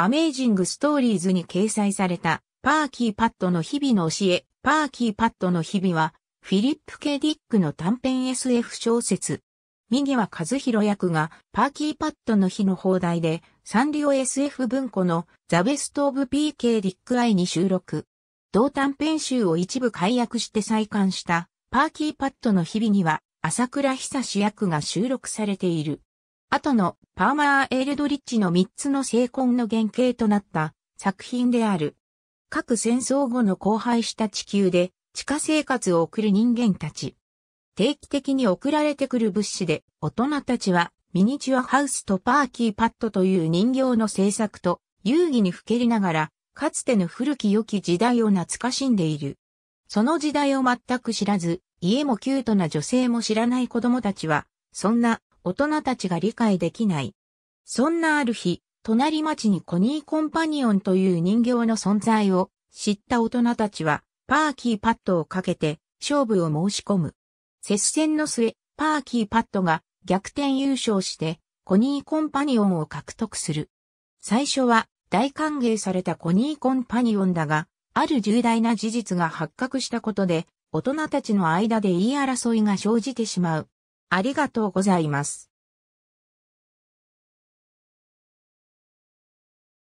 アメージングストーリーズに掲載された、パーキーパッドの日々の教え、パーキーパッドの日々は、フィリップ・ケディックの短編 SF 小説。右は和弘役がパーキーパッドの日の放題でサンリオ SF 文庫のザ・ベスト・オブ・ P.K. ィック・アイに収録。同短編集を一部解約して再刊したパーキーパッドの日々には朝倉久志役が収録されている。後のパーマー・エールドリッジの3つの成婚の原型となった作品である。各戦争後の荒廃した地球で地下生活を送る人間たち。定期的に送られてくる物資で大人たちはミニチュアハウスとパーキーパッドという人形の制作と遊戯にふけりながらかつての古き良き時代を懐かしんでいる。その時代を全く知らず、家もキュートな女性も知らない子供たちは、そんな大人たちが理解できない。そんなある日、隣町にコニーコンパニオンという人形の存在を知った大人たちは、パーキーパッドをかけて勝負を申し込む。接戦の末、パーキーパッドが逆転優勝してコニーコンパニオンを獲得する。最初は大歓迎されたコニーコンパニオンだが、ある重大な事実が発覚したことで、大人たちの間で言い争いが生じてしまう。ありがとうございます。